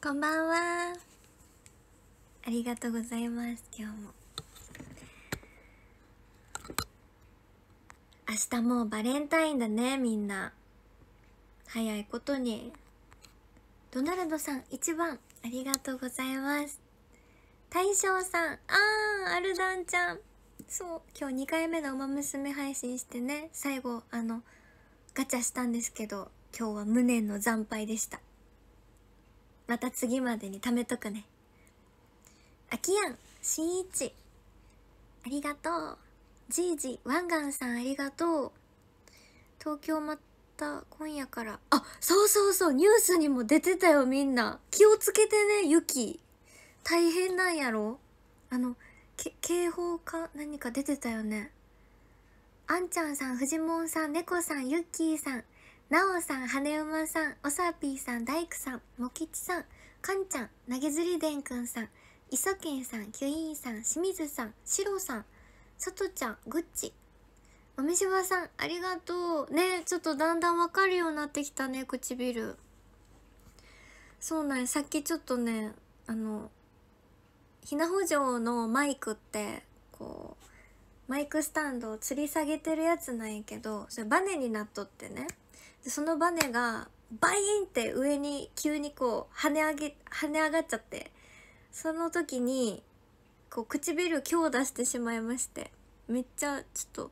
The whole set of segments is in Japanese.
こんばんはありがとうございます今日も明日もうバレンタインだねみんな早いことにドナルドさん1番ありがとうございます大将さんあーアルダンちゃんそう今日2回目の「ウマ娘」配信してね最後あのガチャしたんですけど今日は無念の惨敗でしたまた次までに貯めとくねあきやんしんいちありがとうじいじワンガンさんありがとう東京また今夜からあそうそうそうニュースにも出てたよみんな気をつけてねゆき。大変なんやろあの警報か何か出てたよねあんちゃんさん、フジモンさん、猫さん、ゆっきーさん、なおさん、はねまさん、おさぴーさん、大工さん、もきちさん、かんちゃん、なげずりでんくんさん、いそけんさん、きゅいんさん、しみずさん、しろさん、さとちゃん、ぐっち、おめしばさん、ありがとう。ね、ちょっとだんだんわかるようになってきたね、唇。そうなんさっきちょっとね、あの、ひなほじょうのマイクって、こう、マイクスタンドを吊り下げてるやつなんやけど、それバネになっとってね。でそのバネがバインって上に急にこう跳ね上げ跳ね上がっちゃってその時にこう唇強打してしまいましてめっちゃちょっ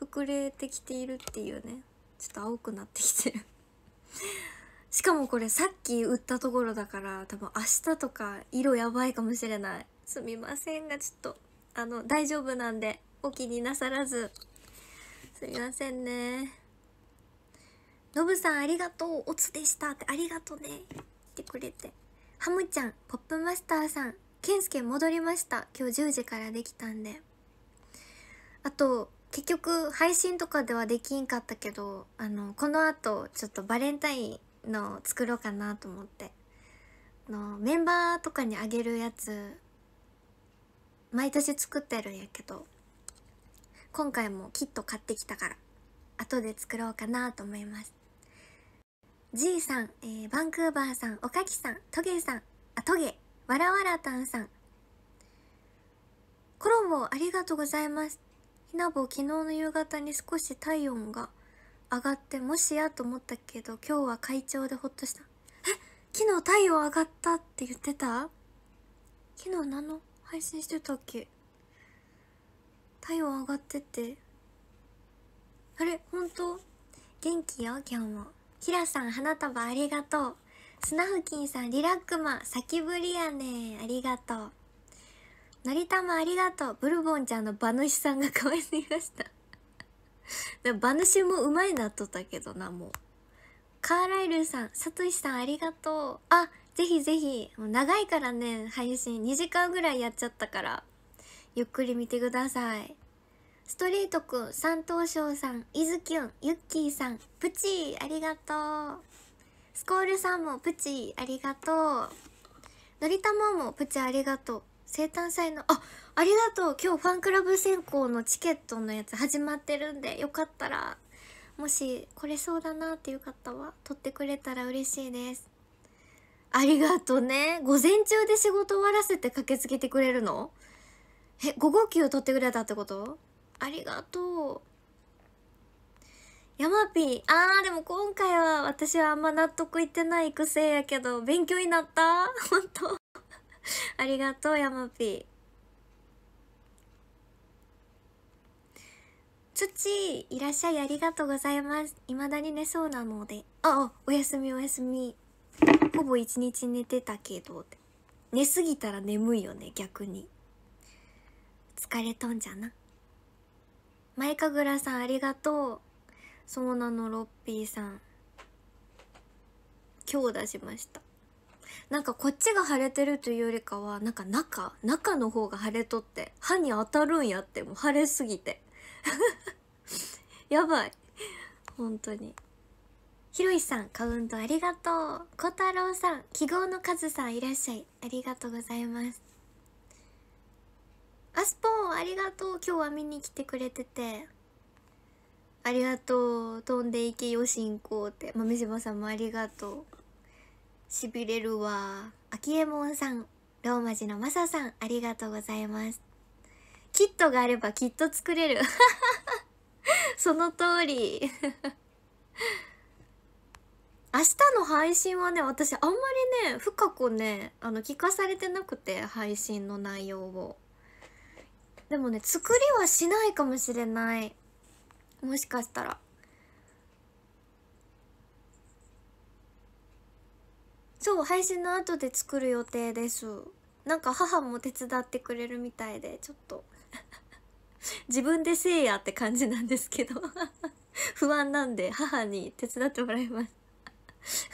と膨れてきているっていうねちょっと青くなってきてる しかもこれさっき売ったところだから多分明日とか色やばいかもしれないすみませんがちょっとあの大丈夫なんでお気になさらずすみませんねのぶさんありがとうおつでしたってありがとねってくれて。ハムちゃん、ポップマスターさん、ケンスケ戻りました。今日10時からできたんで。あと、結局配信とかではできんかったけど、あの、この後ちょっとバレンタインの作ろうかなと思って。のメンバーとかにあげるやつ、毎年作ってるんやけど、今回もキット買ってきたから、後で作ろうかなと思います。G さん、えー、バンクーバーさん、おかきさん、トゲさん、あ、トゲ、わらわらたんさん。コロボありがとうございます。ひなぼ昨日の夕方に少し体温が上がって、もしやと思ったけど、今日は会長でほっとした。え昨日体温上がったって言ってた昨日何の配信してたっけ体温上がってて。あれ本当元気やギャンは。キラさん、花束ありがとう。スナフキンさん、リラックマ、先ぶりやねありがとう。のりたまありがとう。ブルボンちゃんの馬主さんが可愛すぎました馬主もうまいなっとったけどな、もう。カーライルさん、さとしさんありがとう。あ、ぜひぜひ、もう長いからね、配信2時間ぐらいやっちゃったから、ゆっくり見てください。ストリートくん、三等賞さん、いずきゅん、ゆっきーさん、プチー、ありがとう。スコールさんもプチー、ありがとう。のりたまもプチー、ありがとう。生誕祭の、あ、ありがとう。今日ファンクラブ選考のチケットのやつ始まってるんで、よかったら、もしこれそうだなっていう方は、取ってくれたら嬉しいです。ありがとうね。午前中で仕事終わらせて駆けつけてくれるのえ、午後休取ってくれたってことありがとうヤマピーあーでも今回は私はあんま納得いってない育成やけど勉強になった 本当ありがとうヤマピー土いらっしゃいありがとうございますいまだに寝そうなのでああおやすみおやすみほぼ一日寝てたけど寝すぎたら眠いよね逆に疲れとんじゃな前神楽さんありがとうそうなのロッピーさん今日出しましたなんかこっちが腫れてるというよりかはなんか中中の方が腫れとって歯に当たるんやってもう腫れすぎて やばい本当にひろいさんカウントありがとう小太郎さん記号の数さんいらっしゃいありがとうございますあスポーンありがとう今日は見に来てくれててありがとう飛んでいけよ進行って豆柴さんもありがとうしびれるわあきえもんさんローマ字のマサさんありがとうございますキットがあればきっと作れる その通り 明日の配信はね私あんまりね深くねあの聞かされてなくて配信の内容をでもね作りはしないかもしれないもしかしたらそう配信の後で作る予定ですなんか母も手伝ってくれるみたいでちょっと 自分でせいやって感じなんですけど 不安なんで母に手伝ってもらいます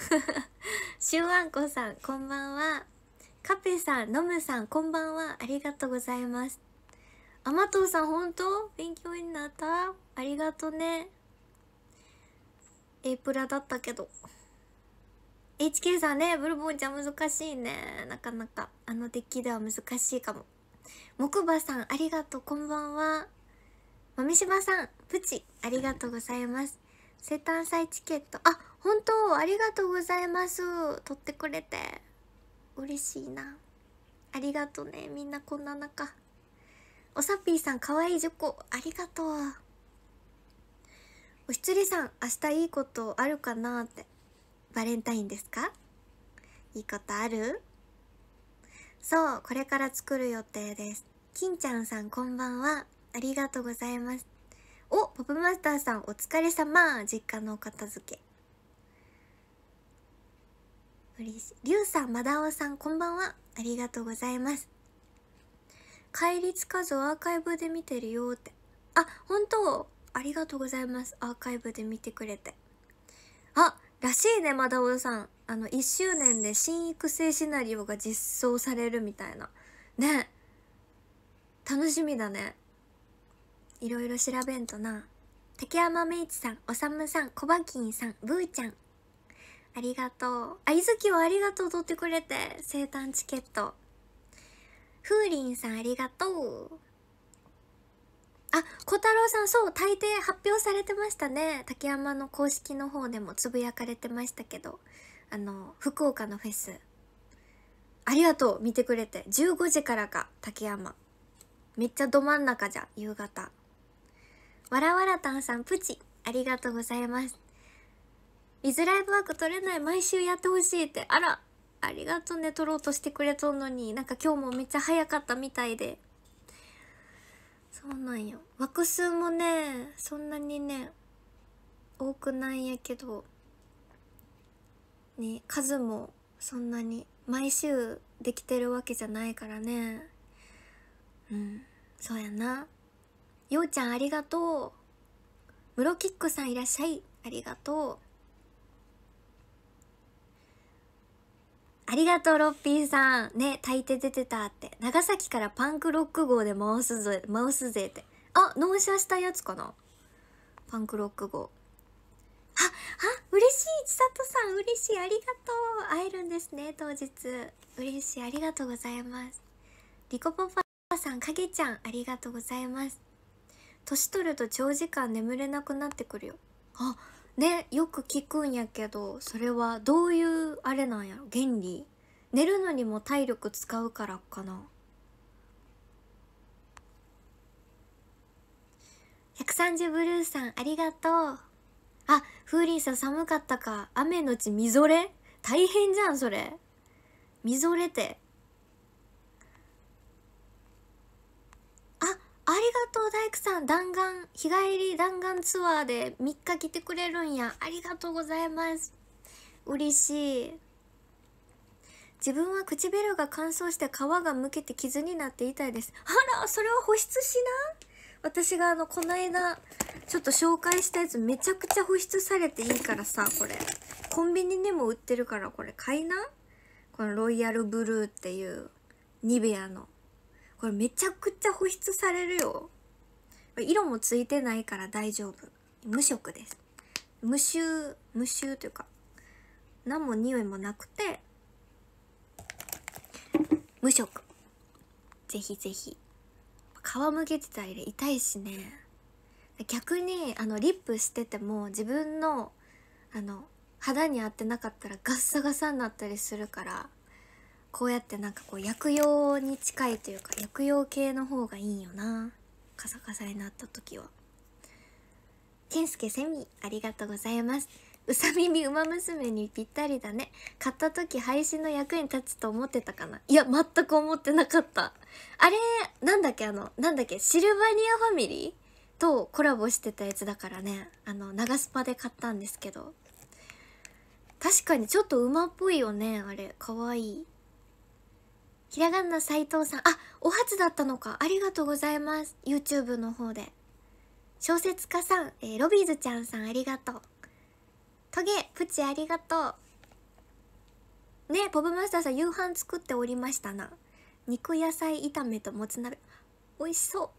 しゅうわんこさんこんばんはカペさんノムさんこんばんはありがとうございますあまとうさん本当勉強になったありがとね。エイプラだったけど。HK さんね、ブルボンちゃん難しいね。なかなか。あのデッキでは難しいかも。木馬さん、ありがとう。こんばんは。豆柴さん、プチ、ありがとうございます。生誕祭チケット。あ、本当ありがとうございます。取ってくれて。嬉しいな。ありがとね。みんなこんな中。おさっぴーさん、かわいい10個。ありがとう。おひつりさん、明日いいことあるかなって。バレンタインですかいいことあるそう、これから作る予定です。金ちゃんさん、こんばんは。ありがとうございます。お、ポップマスターさん、お疲れ様。実家のお片付け。嬉しい。りゅうさん、まだおさん、こんばんは。ありがとうございます。戒律数アーカイブで見てるよってあ本当ありがとうございますアーカイブで見てくれてあらしいねまだおさんあの1周年で新育成シナリオが実装されるみたいなね楽しみだねいろいろ調べんとな竹山い治さんおさむさんこばきんさんぶーちゃんありがとうあいづきはありがとう取ってくれて生誕チケットリンさんありがとうあ小太郎さんそう大抵発表されてましたね竹山の公式の方でもつぶやかれてましたけどあの福岡のフェスありがとう見てくれて15時からか竹山めっちゃど真ん中じゃ夕方わらわらたんさんプチありがとうございます水ライブワーク取れない毎週やってほしいってあらありがとうね、撮ろうとしてくれとんのに、なんか今日もめっちゃ早かったみたいで。そうなんよ。枠数もね、そんなにね、多くないんやけど、ね、数もそんなに、毎週できてるわけじゃないからね。うん、そうやな。ようちゃんありがとう。ムロキックさんいらっしゃい。ありがとう。ありがとう、ロッピーさん。ね、炊いて出てたって。長崎からパンクロック号で回すぜ、回すぜって。あ、納車したやつかなパンクロック号。あ、あ、嬉しい千里さん、嬉しい、ありがとう。会えるんですね、当日。嬉しい、ありがとうございます。リコパパさん、かげちゃん、ありがとうございます。年取ると長時間眠れなくなってくるよ。あ、ねよく聞くんやけどそれはどういうあれなんやろ原理寝るのにも体力使うからかな130ブルーさんありがとうあ風鈴さん寒かったか雨のちみぞれ大変じゃんそれみぞれてありがとう大工さん弾丸日帰り弾丸ツアーで3日来てくれるんやありがとうございます嬉しい自分は唇が乾燥して皮がむけて傷になっていたいですあらそれは保湿しな私があのこの間ちょっと紹介したやつめちゃくちゃ保湿されていいからさこれコンビニにも売ってるからこれ買いなこのロイヤルブルーっていうニベアのこれめちゃくちゃ保湿されるよ色もついてないから大丈夫無色です無臭無臭というか何も匂いもなくて無色ぜひぜひ皮むけてたら痛いしね逆にあのリップしてても自分のあの肌に合ってなかったらガッサガサになったりするからこうやってなんかこう薬用に近いというか薬用系の方がいいよなカサカサになった時は健介セミありがとうございますうさ耳マ娘にぴったりだね買った時配信の役に立つと思ってたかないや全く思ってなかったあれなんだっけあのなんだっけシルバニアファミリーとコラボしてたやつだからねあの長スパで買ったんですけど確かにちょっと馬っぽいよねあれかわいいひらがな斎藤さん、あ、お初だったのか。ありがとうございます。YouTube の方で。小説家さん、えー、ロビーズちゃんさん、ありがとう。トゲ、プチ、ありがとう。ね、ポブマスターさん、夕飯作っておりましたな。肉野菜炒めともつ鍋。美味しそ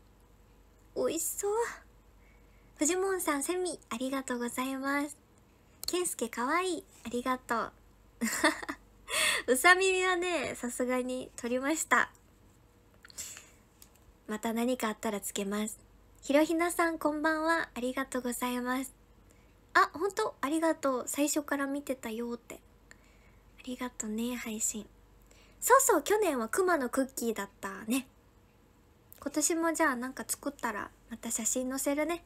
う。美味しそう。フジモンさん、セミ、ありがとうございます。ケンスケ、かわいい。ありがとう。うさ耳はね、さすがに取りました。また何かあったらつけます。ひろひなさんこんばんは。ありがとうございます。あ、ほんとありがとう。最初から見てたよって。ありがとね、配信。そうそう、去年はくまのクッキーだったね。今年もじゃあなんか作ったらまた写真載せるね。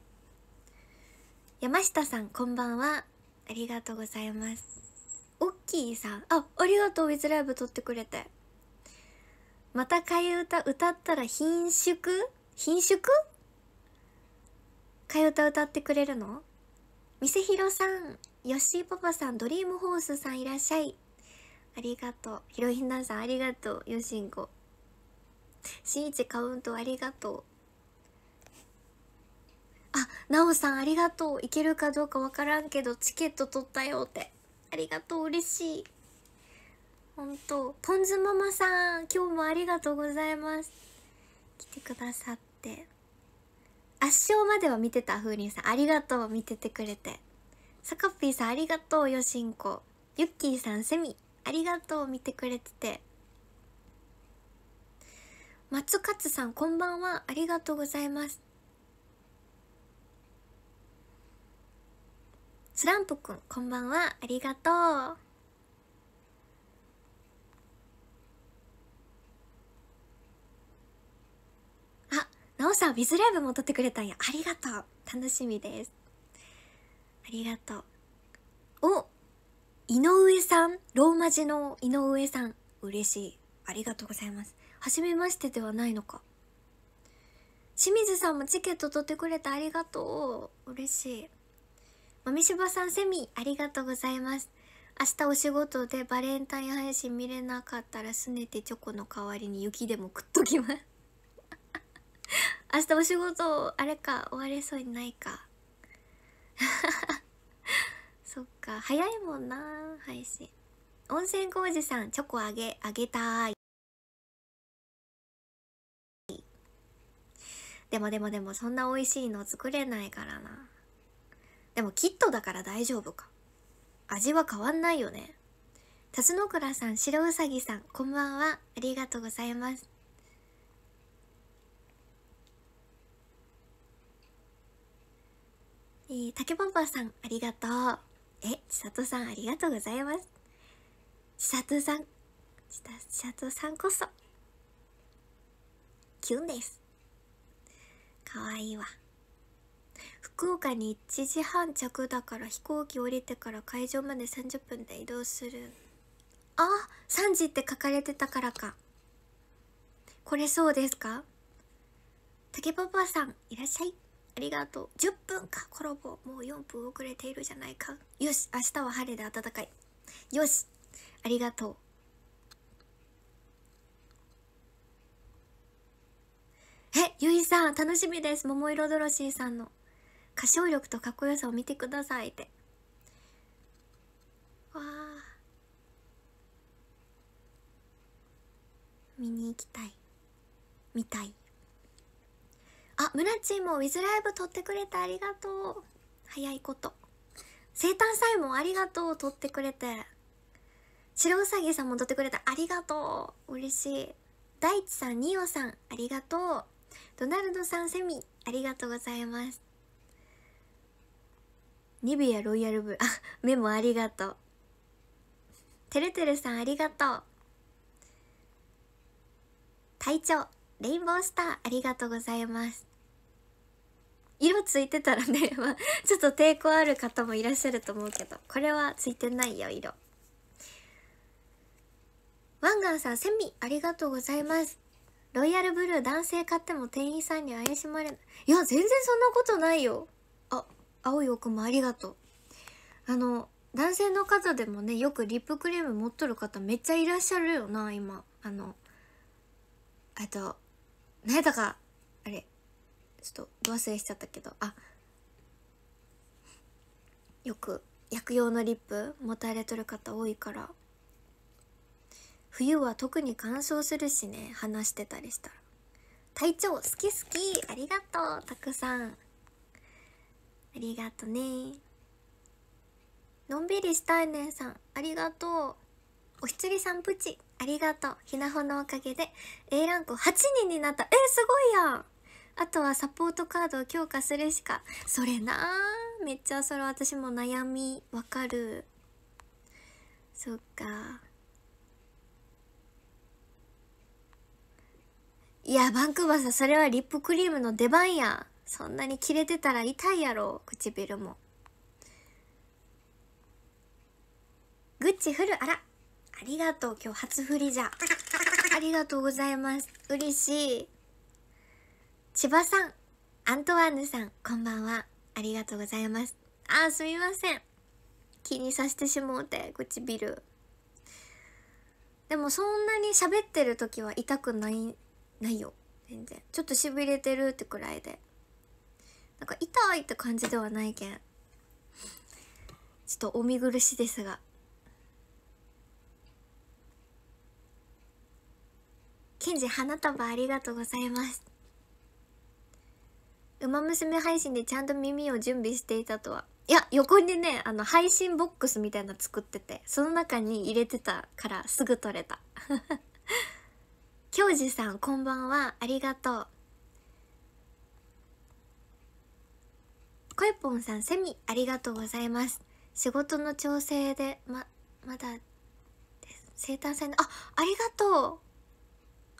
山下さんこんばんは。ありがとうございます。おっきいさんあありがとうウィズライブ撮ってくれてまた替え歌歌ったら貧縮貧縮替え歌歌ってくれるのみせひろさんヨッシーパパさんドリームホースさんいらっしゃいありがとうヒロインダンさんありがとうよしんこしんいちカウントありがとうあなおさんありがとういけるかどうかわからんけどチケット取ったよってありがとう嬉しい本当ポン酢ママさん今日もありがとうございます来てくださって圧勝までは見てたふうりんさんありがとう見ててくれてさかっぴーさんありがとうよしんこゆっきーさんセミありがとう見てくれてて松勝さんこんばんはありがとうございますスランプくん、こんばんは。ありがとう。あ、なおさん、ウィズライブも撮ってくれたんや。ありがとう。楽しみです。ありがとう。お井上さんローマ字の井上さん。嬉しい。ありがとうございます。はじめましてではないのか。清水さんもチケット取ってくれてありがとう。嬉しい。みしばさんセミありがとうございます明日お仕事でバレンタイン配信見れなかったらすねてチョコの代わりに雪でも食っときます明日お仕事あれか終われそうにないか そっか早いもんな配信温泉工事さんチョコあげあげたいでもでもでもそんな美味しいの作れないからなでもキットだから大丈夫か。味は変わんないよね。タスノクラさん、白うさぎさん、こんばんは。ありがとうございます。えー、竹パパさん、ありがとう。え、ちさとさん、ありがとうございます。ちさとさん、ちさとさんこそ、キュンです。かわいいわ。福岡に1時半着だから飛行機降りてから会場まで30分で移動するあ3時って書かれてたからかこれそうですか竹パパさんいらっしゃいありがとう10分かコラボもう4分遅れているじゃないかよし明日は晴れで暖かいよしありがとうえゆいさん楽しみです桃色ドロシーさんの歌唱力とかっこよさを見てくださいってわあ見に行きたい見たいあ村チーもウィズライブ撮ってくれてありがとう早いこと生誕祭もありがとう撮ってくれて白うさぎさんも撮ってくれてありがとう嬉しい大地さん二葉さんありがとうドナルドさんセミありがとうございますニビアロイヤルブ あ、メモありがとう。てるてるさんありがとう。隊長、レインボースターありがとうございます。色ついてたらね、まあ、ちょっと抵抗ある方もいらっしゃると思うけど、これはついてないよ、色。ワンガンさん、セミ、ありがとうございます。ロイヤルブルー男性買っても店員さんに怪しまれない。いや、全然そんなことないよ。青い奥もありがとう。あの、男性の方でもね、よくリップクリーム持っとる方めっちゃいらっしゃるよな、今。あの、えっと、何やったか、あれ、ちょっと忘れしちゃったけど、あ、よく薬用のリップ持たれとる方多いから、冬は特に乾燥するしね、話してたりしたら。体調好き好きありがとうたくさんありがとねのんびりしたいねさんありがとうおひつりさんプチありがとうひなほのおかげで A ランク8人になったえすごいやんあとはサポートカードを強化するしかそれなめっちゃそれ私も悩みわかるそっかいやバンクーバーさんそれはリップクリームの出番やそんなに切れてたら痛いやろ唇もグッチフルあらありがとう今日初振りじゃありがとうございます嬉しい千葉さんアントワーヌさんこんばんはありがとうございますあーすみません気にさせてしもうて唇でもそんなに喋ってる時は痛くないないよ全然ちょっとしびれてるってくらいでなんか痛いって感じではないけんちょっとお見苦しですがケン花束ありがとうございますウマ娘配信でちゃんと耳を準備していたとはいや横にねあの配信ボックスみたいな作っててその中に入れてたからすぐ取れた 京二さんこんばんはありがとうこいぽんさんセミありがとうございます仕事の調整でままだ生誕祭のあありがとう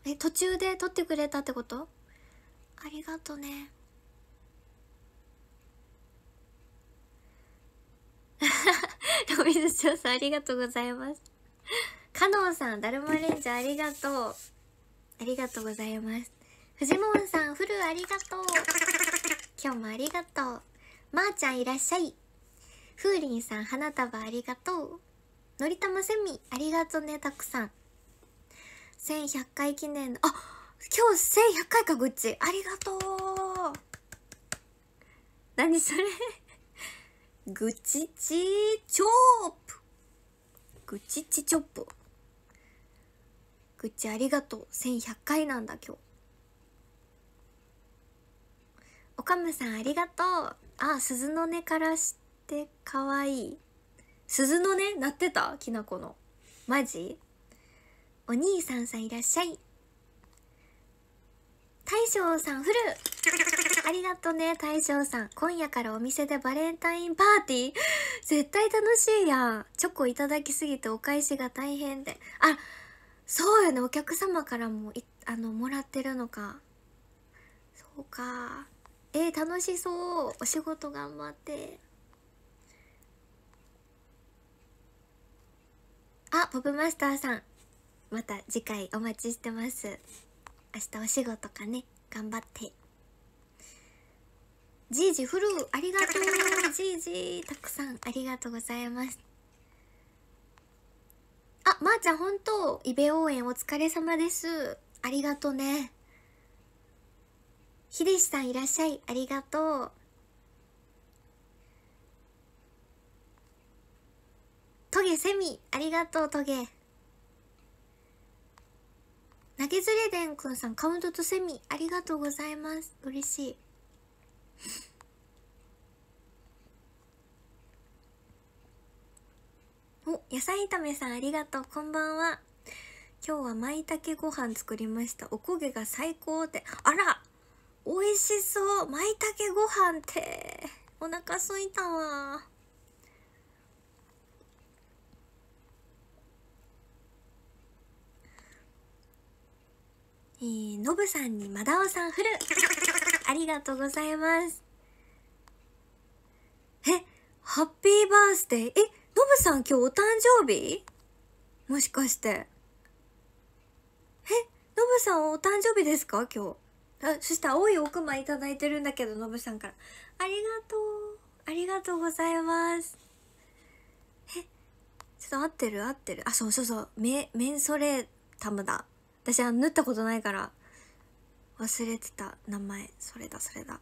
え途中で撮ってくれたってことありがとうね ロビンスさんありがとうございますかのんさんだるまレンジャーありがとうありがとうございますフジモンさんフルありがとう今日もありがとうまー、あ、ちゃんいらっしゃい。ふうりんさん、花束ありがとう。のりたまセミ、ありがとうね、たくさん。1100回記念の、あ今日1100回か、ぐっち。ありがとう。何それぐちちチョップ。ぐちちチョップ。ぐっちありがとう。1100回なんだ、今日。おかむさんありがとう。あ鈴の音からして可愛い鈴の音鳴ってたきなこのマジお兄さんさんいらっしゃい大将さんフルありがとね大将さん今夜からお店でバレンタインパーティー絶対楽しいやんチョコいただきすぎてお返しが大変であそうよねお客様からもあのもらってるのかそうかえー、楽しそうお仕事頑張ってあポップマスターさんまた次回お待ちしてます明日お仕事かね頑張ってじいじフルありがとうじいじたくさんありがとうございますあまー、あ、ちゃん本当イベ応援お疲れ様ですありがとね秀さんいらっしゃいありがとうトゲセミありがとうトゲ投げずれでんくんさんカウントとセミありがとうございます嬉しいお野菜炒めさんありがとうこんばんは今日は舞茸ご飯作りましたおこげが最高ってあら美味しそう舞茸ご飯ってお腹すいたわえー、のぶさんにマダオさんフルありがとうございますえハッピーバースデーえのぶさん今日お誕生日もしかしてえのぶさんお誕生日ですか今日あそして青い奥間いただいてるんだけどのぶさんからありがとうありがとうございますえちょっと合ってる合ってるあそうそうそうメメンソレータムだ私は縫ったことないから忘れてた名前それだそれだ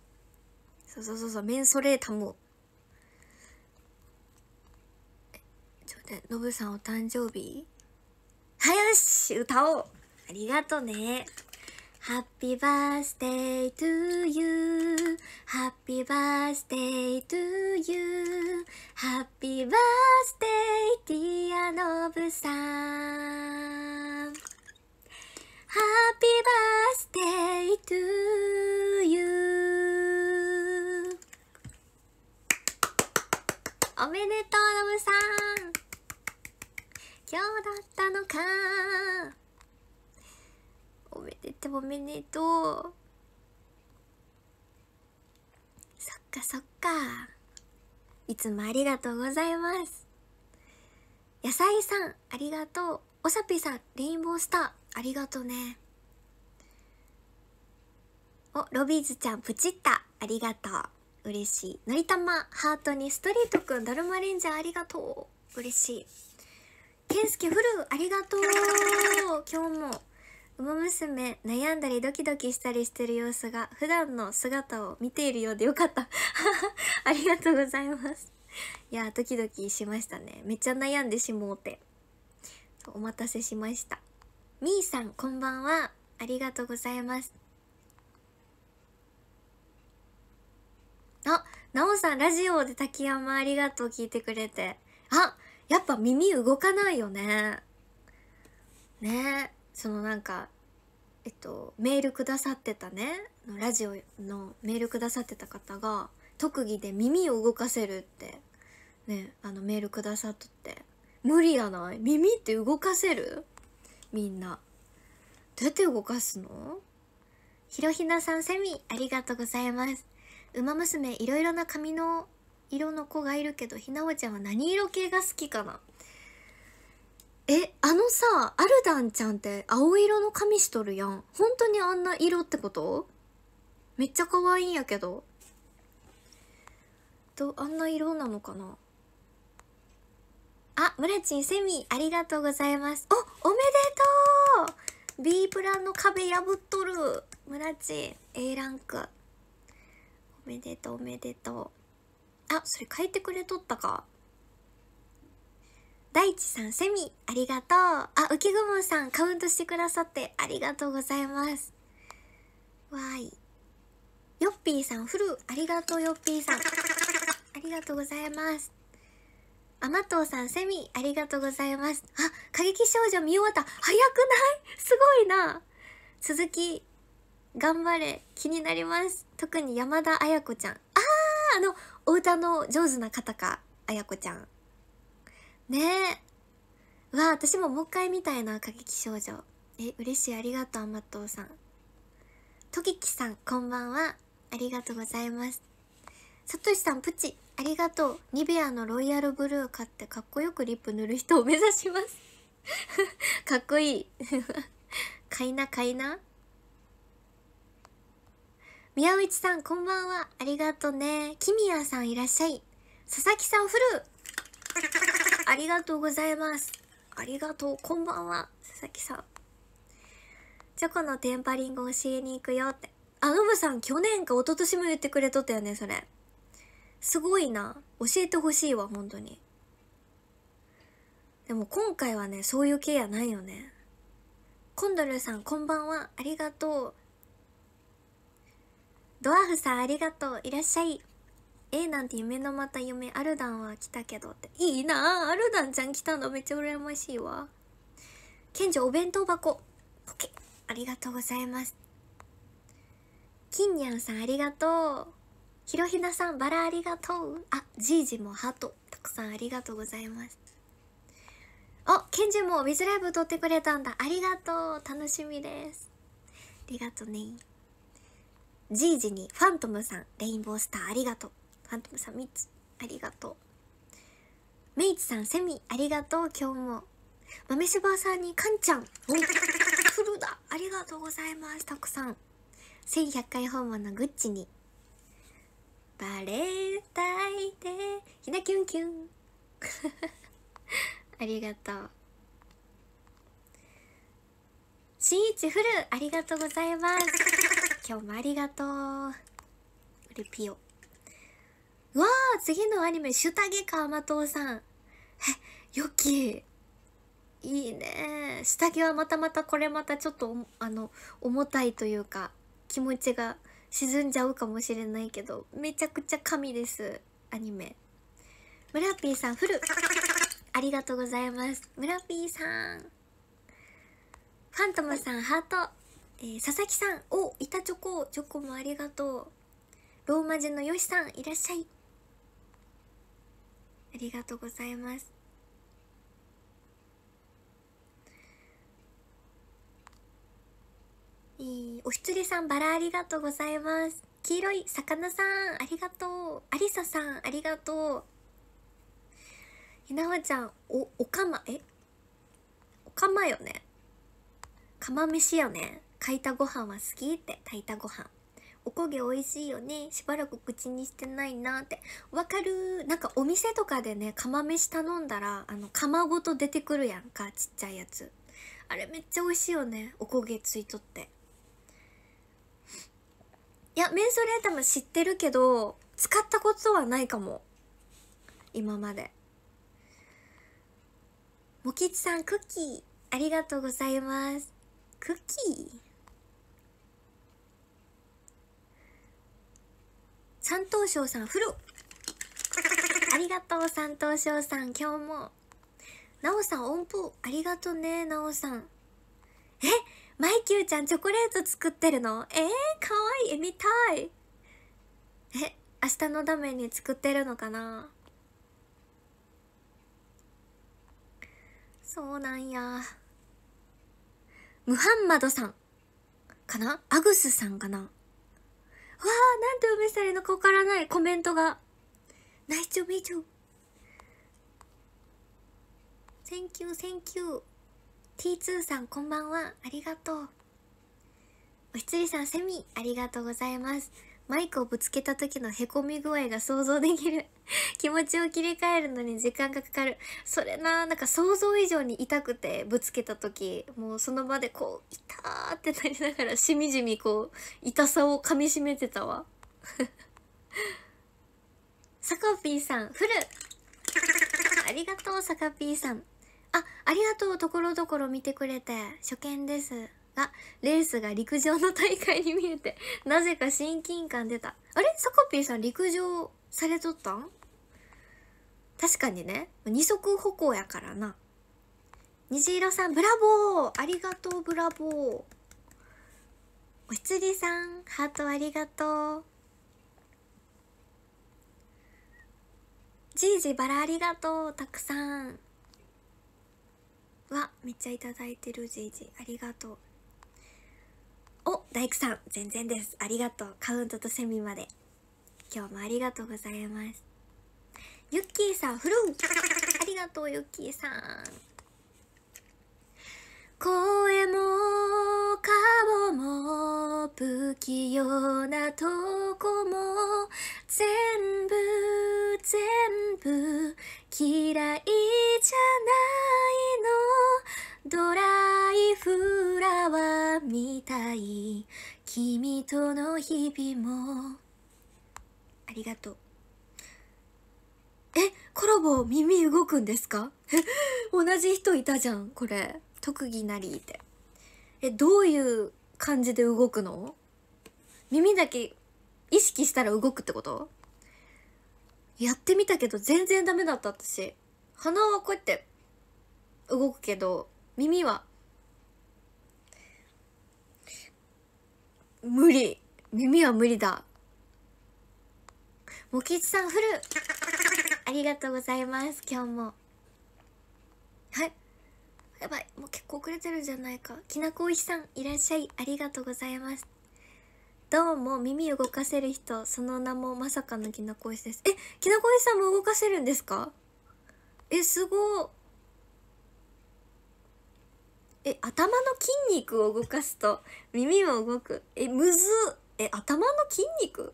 そうそうそうそうメンソレータムちょっとノブさんお誕生日はよし歌おうありがとね Happy birthday to you Happy birthday to you Happy birthday dear のぶさん Happy birthday to you おめでとうのぶさん今日だったのかおめでとうおめでとうそっかそっかいつもありがとうございます野菜さんありがとうおさぴさんレインボースターありがとうねおロビーズちゃんプチッタありがとう嬉しいのりたまハートにストリートくんだるまレンジャーありがとう嬉しいけんすけフルありがとう今日もウマ娘悩んだりドキドキしたりしてる様子が普段の姿を見ているようでよかった ありがとうございますいやドキドキしましたねめっちゃ悩んでしもうてお待たせしましたみーさんこんばんはありがとうございますあなおさんラジオで滝山ありがとう聞いてくれてあやっぱ耳動かないよねねえそのなんかえっとメールくださってたねラジオのメールくださってた方が特技で耳を動かせるってねあのメールくださっとって無理やない耳って動かせるみんなどうやって動かすのひろひなさんセミありがとうございます馬娘いろいろな髪の色の子がいるけどひなおちゃんは何色系が好きかなえあのさアルダンちゃんって青色の髪しとるやん本当にあんな色ってことめっちゃ可愛いんやけどとあんな色なのかなあ村ちんセミありがとうございますおおめでとう B プランの壁破っとる村ちん A ランクおめでとうおめでとうあそれ書いてくれとったか大地さん、セミ、ありがとう。あ、浮雲さん、カウントしてくださってありがとうございます。わーい。ヨッピーさん、フル、ありがとう、ヨッピーさん。ありがとうございます。アマトーさん、セミ、ありがとうございます。あ、過激少女見終わった。早くないすごいな。続き、頑張れ。気になります。特に山田彩子ちゃん。あああの、お歌の上手な方か、彩子ちゃん。ねえわ私ももう一回見たいな過激少女え嬉しいありがとうあまとうさんとききさんこんばんはありがとうございますさとしさんプチありがとうニベアのロイヤルブルー買ってかっこよくリップ塗る人を目指します かっこいい 買いな買いな宮内さんこんばんはありがとうねきみやさんいらっしゃい佐々木さんフルありがとうございます。ありがとう。こんばんは。佐々木さん。チョコのテンパリング教えに行くよって。あ、ノブさん、去年か一昨年も言ってくれとったよね、それ。すごいな。教えてほしいわ、本当に。でも今回はね、そういう系やないよね。コンドルさん、こんばんは。ありがとう。ドワーフさん、ありがとう。いらっしゃい。えー、なんて夢のまた夢アルダンは来たけどっていいなアルダンちゃん来たのめっちゃ羨ましいわ賢者お弁当箱ポケありがとうございます金にゃんさんありがとうひろひなさんバラありがとうあじいじもハートたくさんありがとうございますあケンジもウィズライブ撮ってくれたんだありがとう楽しみですありがとうねじいじにファントムさんレインボースターありがとう監督さん3つありがとうメイツさんセミありがとう今日も豆柴さんにカンちゃんフルだありがとうございますたくさん1100回訪問のグッチにバレンタインひなキュンキュンありがとうしんいちフルありがとうございます今日もありがとうリピオわあ次のアニメ、シュタゲか、甘党さん。え、よき。いいね下着はまたまたこれまたちょっと、あの、重たいというか、気持ちが沈んじゃうかもしれないけど、めちゃくちゃ神です、アニメ。ムラピーさん、フル。ありがとうございます。ムラピーさん。ファントムさん、ハート。えー、佐々木さん、お、板チョコ、チョコもありがとう。ローマ字のヨシさん、いらっしゃい。ありがとうございますいいおひつりさんバラありがとうございます黄色い魚さんありがとうありささんありがとうひなわちゃんおおかまえおかまよね釜飯よね炊いたご飯は好きって炊いたご飯おこげ美味しいよねしばらく口にしてないなってわかるなんかお店とかでね釜飯頼んだらあの釜ごと出てくるやんかちっちゃいやつあれめっちゃ美味しいよねおこげついとっていやメンソレータム知ってるけど使ったことはないかも今までもきちさんクッキーありがとうございますクッキー三等賞さん、フルありがとう、三等賞さん、今日も。なおさん、音符、ありがとね、なおさん。えマイキューちゃん、チョコレート作ってるのえー、かわいい、見たい。え、明日のために作ってるのかなそうなんや。ムハンマドさん。かなアグスさんかなわあ、なんて梅されのか子からないコメントが。ナイスチョビーチョ。Thank you, thank you. T2 さんこんばんは。ありがとう。おひつりさんセミ、ありがとうございます。マイクをぶつけた時のへこみ具合が想像できる 気持ちを切り替えるのに時間がかかるそれななんか想像以上に痛くてぶつけた時もうその場でこう痛ーってなりながらしみじみこう痛さをかみしめてたわ サカピーさんフル ありがとうサカピーさんあありがとうところどころ見てくれて初見ですあレースが陸上の大会に見えて、なぜか親近感出た。あれサコピーさん陸上されとったん確かにね、二足歩行やからな。虹色さん、ブラボーありがとう、ブラボーおひつりさん、ハートありがとう。じいじバラありがとう、たくさん。わ、めっちゃいただいてるじいじ。ありがとう。お大工さん全然ですありがとうカウントとセミまで今日もありがとうございますユッキーさんフルンありがとうユッキーさん声も顔も不器用なとこも全部全部嫌いじゃないのドライフラワーみたい君との日々もありがとうえコラボ耳動くんですか 同じ人いたじゃんこれ特技なりってえどういう感じで動くの耳だけ意識したら動くってことやってみたけど全然ダメだった私鼻はこうやって動くけど耳は無理耳は無理だもきちさんフルありがとうございます今日もはいやばいもう結構遅れてるんじゃないかきなこおいしさんいらっしゃいありがとうございますどうも耳動かせる人その名もまさかのきなこおいしですえきなこおいしさんも動かせるんですかえすごいえ頭の筋肉を動かすと耳も動くえむずえ頭の筋肉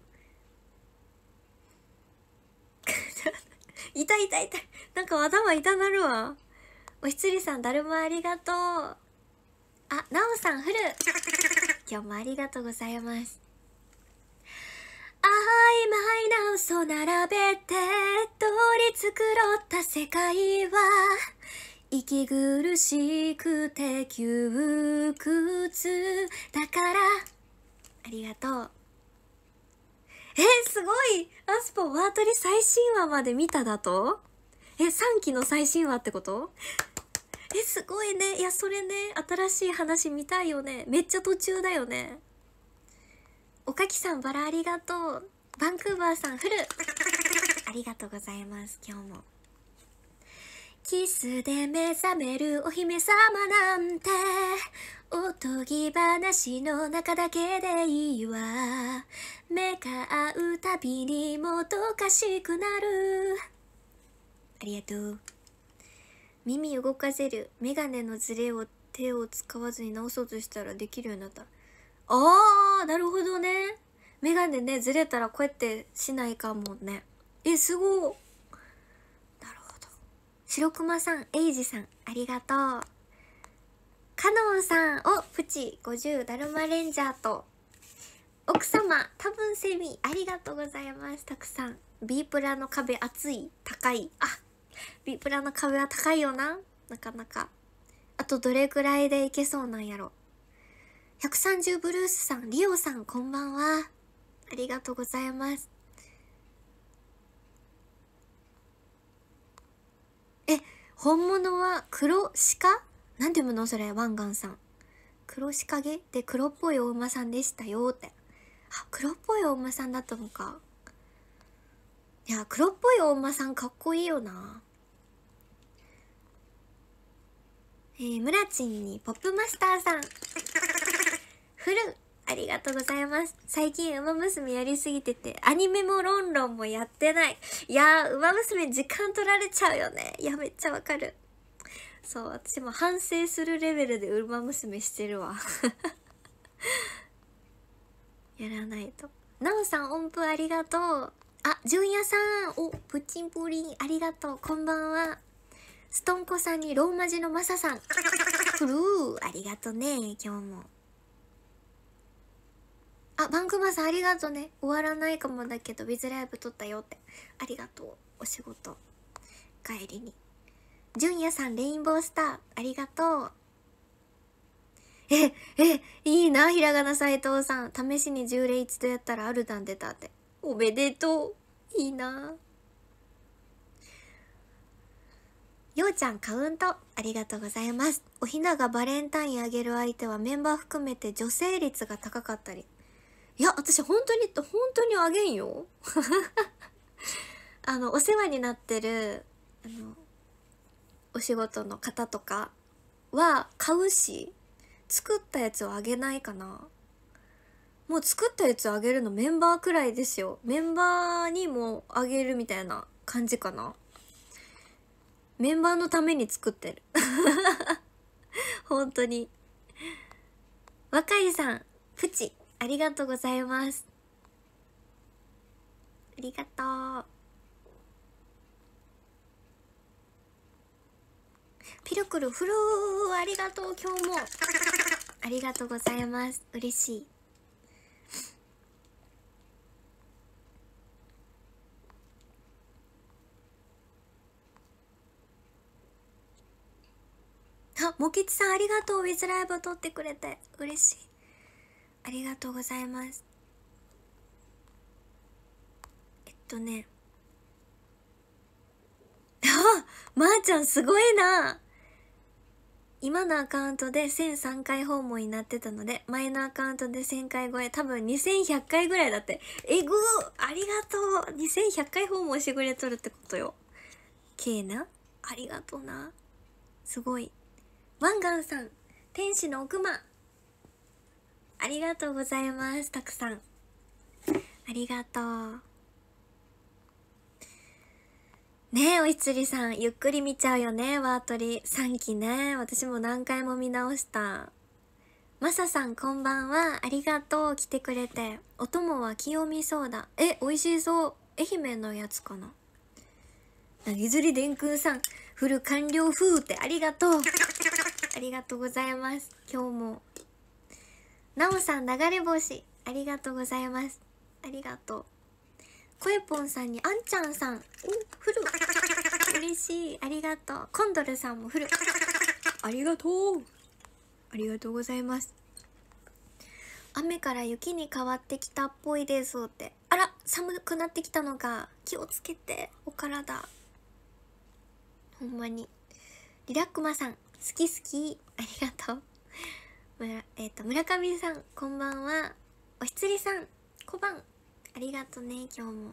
痛い痛い痛いなんか頭痛なるわおひつりさんだるまありがとうあなおさんフル今日もありがとうございます曖昧な嘘並べて取り繕った世界は息苦しくて窮屈だからありがとうえすごいアスポワートリ最新話まで見ただとえ3期の最新話ってことえすごいねいやそれね新しい話見たいよねめっちゃ途中だよねおかきさんバラありがとうバンクーバーさんフルありがとうございます今日もキスで目覚めるお姫様なんておとぎ話の中だけでいいわ目が合うたびにもどかしくなるありがとう耳動かせるメガネのズレを手を使わずに直そうとしたらできるようになったあーなるほどねメガネねずれたらこうやってしないかもねえすごい白熊さん、エイジさん、ありがとう。カノンさんをプチ50だるまレンジャーと、奥様、多分セミ、ありがとうございます。たくさん。B プラの壁厚い、高い。あ、B プラの壁は高いよな。なかなか。あとどれくらいでいけそうなんやろ。130ブルースさん、リオさん、こんばんは。ありがとうございます。本物は黒鹿なんて読むのそれ、ワンガンさん。黒鹿毛で黒っぽいお馬さんでしたよって。あ、黒っぽいお馬さんだったのか。いや、黒っぽいお馬さんかっこいいよな。えー、村賃にポップマスターさん。フ ルありがとうございます。最近、ウマ娘やりすぎてて、アニメもロンロンもやってない。いやー、ウマ娘時間取られちゃうよね。いや、めっちゃわかる。そう、私も反省するレベルでウマ娘してるわ。やらないと。なおさん、音符ありがとう。あ、純也さん。お、プチンプリン、ありがとう。こんばんは。ストンコさんにローマ字のマサさん。フルー、ありがとね、今日も。あ、バンクマさんありがとうね。終わらないかもだけど、ウィズライブ撮ったよって。ありがとう。お仕事。帰りに。純也さん、レインボースター。ありがとう。え、え、いいな、ひらがな斎藤さん。試しに10例一度やったらアルダン出たって。おめでとう。いいな。ようちゃんカウントありがとうございます。おひながバレンタインあげる相手はメンバー含めて女性率が高かったり。いや、私本当に、本当にあげんよ。あの、お世話になってる、あの、お仕事の方とかは買うし、作ったやつをあげないかな。もう作ったやつあげるのメンバーくらいですよ。メンバーにもあげるみたいな感じかな。メンバーのために作ってる。本当に。若いさん、プチ。ありがとうございますありがとうピルクルフルありがとう今日もありがとうございます嬉しいあ、モケチさんありがとうウィズライブ撮ってくれて嬉しいありがとうございますえっとねあ まー、あ、ちゃんすごいな今のアカウントで1003回訪問になってたので、前のアカウントで1000回超え、多分2100回ぐらいだって。えぐーありがとう !2100 回訪問してくれとるってことよ。けえなありがとうな。すごい。ワンガンさん、天使の奥間、ありがとうございます。たくさん。ありがとう。ねえ、おひつりさん。ゆっくり見ちゃうよね、ワートリ。3期ね。私も何回も見直した。まささん、こんばんは。ありがとう。来てくれて。お供は清見そうだ。え、美味しそう。愛媛のやつかな。なぎずりでんくんさん、フル完了風ってありがとう。ありがとうございます。今日もなおさん流れ星ありがとうございますありがとうこえぽんさんにあんちゃんさんおフル嬉しいありがとうコンドルさんもフルありがとうありがとうございます雨から雪に変わってきたっぽいですってあら寒くなってきたのか気をつけてお体ほんまにリラックマさん好き好きありがとう村,、えーと、村上さんこんばんはおひつりさん小判ありがとね今日も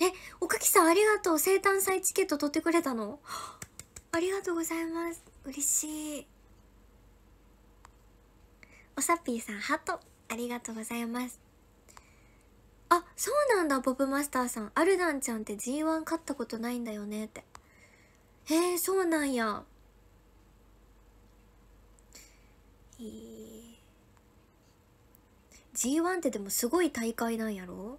えおかきさんありがとう生誕祭チケット取ってくれたのありがとうございます嬉しいおさぴーさんハートありがとうございますあそうなんだポップマスターさんアルダンちゃんって G1 勝ったことないんだよねってへえそうなんや G1 ってでもすごい大会なんやろ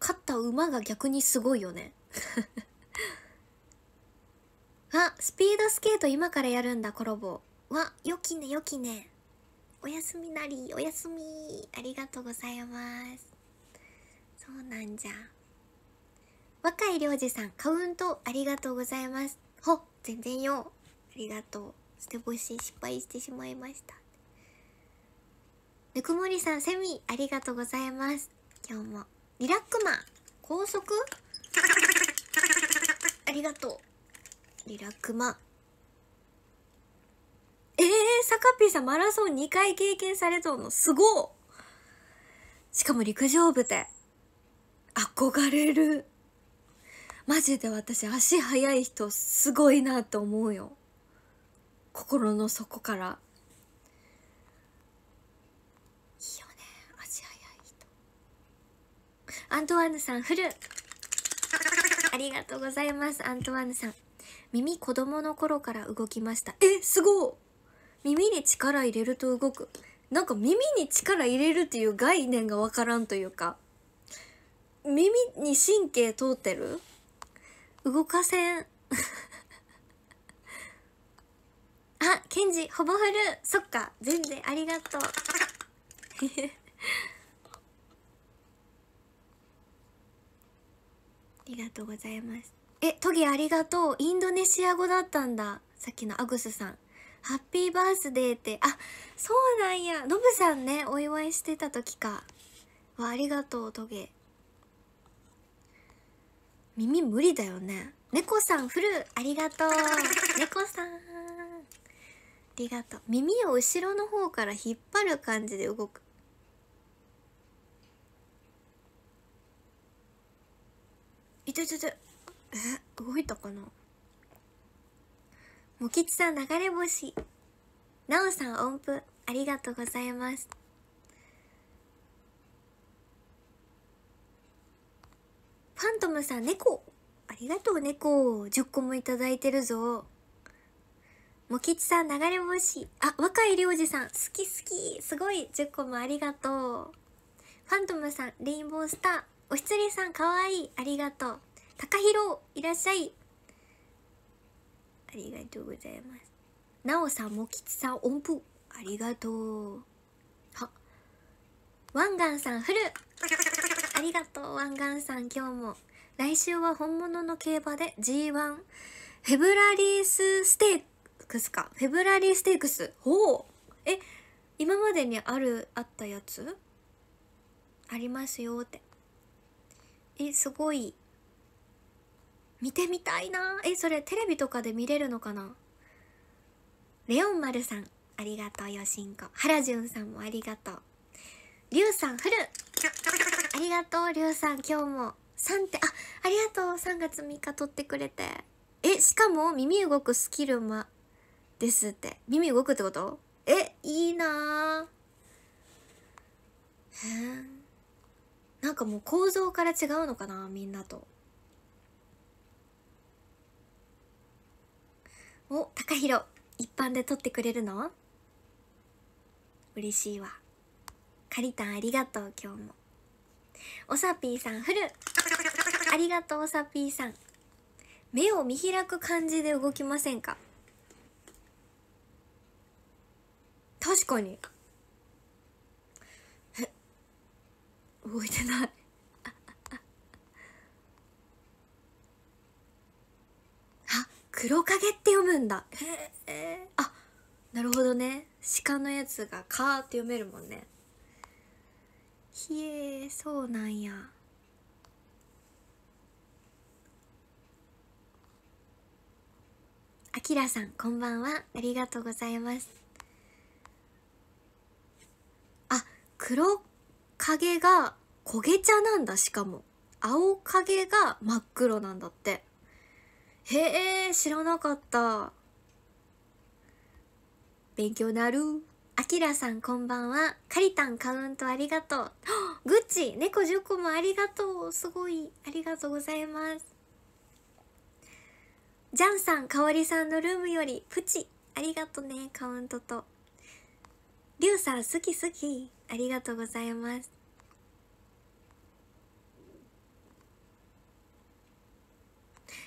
勝った馬が逆にすごいよね あスピードスケート今からやるんだコロボわよきねよきねおやすみなりおやすみありがとうございますそうなんじゃ若い領事さんカウントありがとうございますほ全然よありがとう捨てぼし失敗してしまいましたぬくもりさんセミありがとうございます今日もリラックマ高速 ありがとうリラックマえー、サカピーさんマラソン2回経験されうのすごしかも陸上部で憧れるマジで私足速い人すごいなと思うよ心の底からいいよね足早い人アントワーヌさんフルありがとうございますアントワーヌさん耳子供の頃から動きましたえすご耳に力入れると動くなんか耳に力入れるっていう概念がわからんというか耳に神経通ってる動かせんあケンジほぼフルそっか全然ありがとう ありがとうございますえトゲありがとうインドネシア語だったんださっきのアグスさんハッピーバースデーってあそうなんやノブさんねお祝いしてた時かわありがとうトゲ耳無理だよね猫さんフルありがとう猫さんりがとう耳を後ろの方から引っ張る感じで動くいてててえ動いたかなもきちさん流れ星なおさん音符ありがとうございますファントムさん猫ありがとう猫10個もいただいてるぞもきちさん流れ星。あ、若いりょうじさん、好き好き。すごい。10個もありがとう。ファントムさん、レインボースター。おひつりさん、かわいい。ありがとう。たかひろ、いらっしゃい。ありがとうございます。なおさん、もきちさん、音符。ありがとう。は。ワンガンさん、フル。ありがとう、ワンガンさん、今日も。来週は本物の競馬で G1。フェブラリースステーク。クスかフェブラリーステークスほうえ今までにあるあったやつありますよってえすごい見てみたいなえそれテレビとかで見れるのかなレオン丸さんありがとうよしんこ原潤さんもありがとうりゅうさんフルありがとうりゅうさん今日も3ってあありがとう3月3日撮ってくれてえしかも耳動くスキルもですって耳動くってことえいいなへえなんかもう構造から違うのかなみんなとお高弘一般で撮ってくれるの嬉しいわかりたんありがとう今日もおさぴーさんフルありがとうおさぴーさん目を見開く感じで動きませんか確かにえ動いてない あ黒影って読むんだへえあなるほどね鹿のやつが「か」って読めるもんねひえそうなんやあきらさんこんばんはありがとうございます黒影が焦げ茶なんだしかも青影が真っ黒なんだってへえ知らなかった勉強なるあきらさんこんばんはかりたんカウントありがとう グッチ猫10個もありがとうすごいありがとうございますジャンさんかおりさんのルームよりプチありがとねカウントとりゅうさん好き好きありがとうございます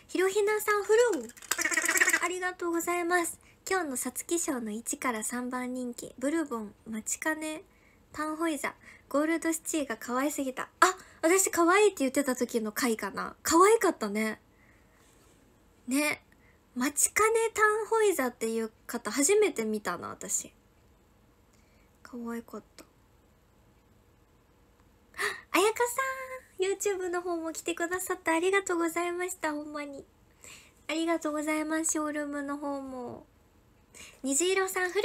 ひろひなさんフルありがとうございます今日の皐月賞の1から3番人気ブルボン街チカネパンホイザゴールドシチーが可愛すぎたあ私可愛いって言ってた時の回かな可愛かったねねマチカネタンホイザっていう方初めて見たな私可愛かったあやかさん YouTube の方も来てくださってありがとうございましたほんまにありがとうございますショールームの方も虹色さんフル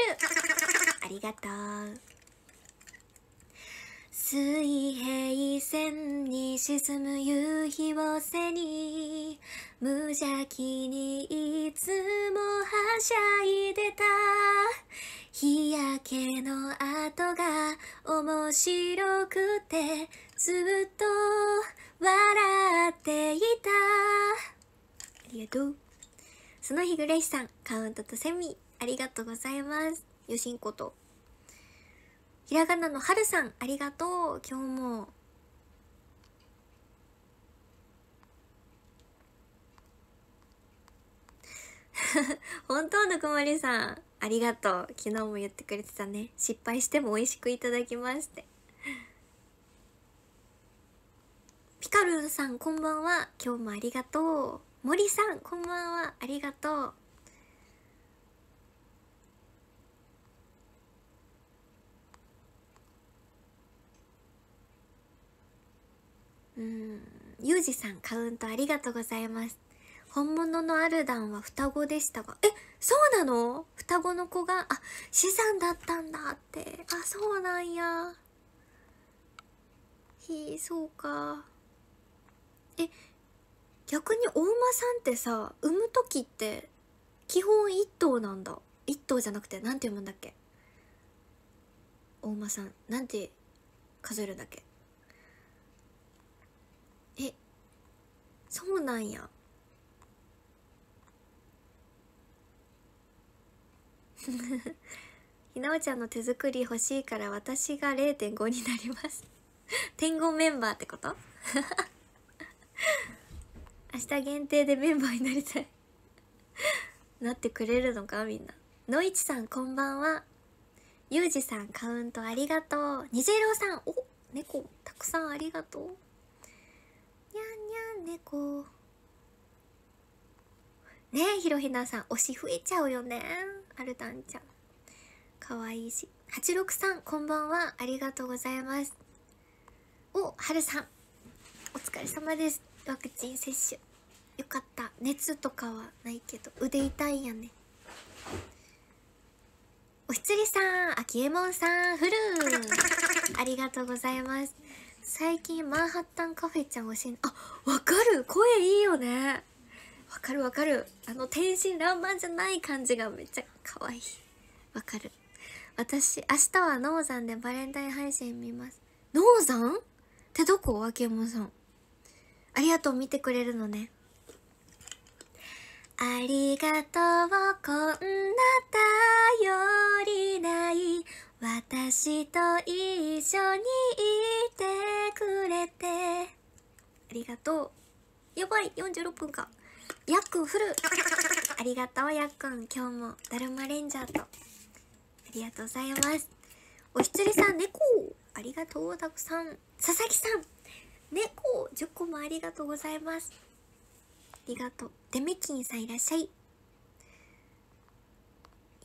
ありがとう水平線に沈む夕日を背に無邪気にいつもはしゃいでた日焼けの跡が面白くてずっと笑っていたありがとうその日暮さんカウントとセミありがとうございますよしんことひらがなのはるさん、ありがとう。今日も。本当のくまりさん、ありがとう。昨日も言ってくれてたね。失敗しても美味しくいただきまして。ピカルンさん、こんばんは。今日もありがとう。森さん、こんばんは。ありがとう。うん、ゆうじさんカウントありがとうございます。本物のアルダンは双子でしたが、え、そうなの双子の子が、あ、資産だったんだって。あ、そうなんや。へえ、そうか。え、逆にお馬さんってさ、産む時って、基本一頭なんだ。一頭じゃなくて、なんて読むんだっけお馬さん。なんて数えるんだっけそうなんや ひなおちゃんの手作り欲しいから私が0.5になります天狗メンバーってこと 明日限定でメンバーになりたいなってくれるのかみんなのいちさんこんばんはゆうじさんカウントありがとうにじろうさんお猫たくさんありがとう猫ねえひろひなさん推し増えちゃうよねアルタンちゃんかわいいし86さんこんばんはありがとうございますおはるさんお疲れ様ですワクチン接種よかった熱とかはないけど腕痛いんやねおひつりさんあきえもんさんふるーありがとうございます最近マンハッタンカフェちゃん推しいあわかる声いいよねわかるわかるあの天真爛漫じゃない感じがめっちゃ可愛いわかる私明日はノーザンでバレンタイン配信見ますノーザンってどこわけもさんありがとう見てくれるのねありがとうこんな頼りない私と一緒にいてくれてありがとうやばい46分かやっくんフルありがとうやっくん今日もだるまレンジャーとありがとうございますおひつりさん猫ありがとうたくさん佐々木さん猫10個もありがとうございますありがとうデメキンさんいらっしゃい、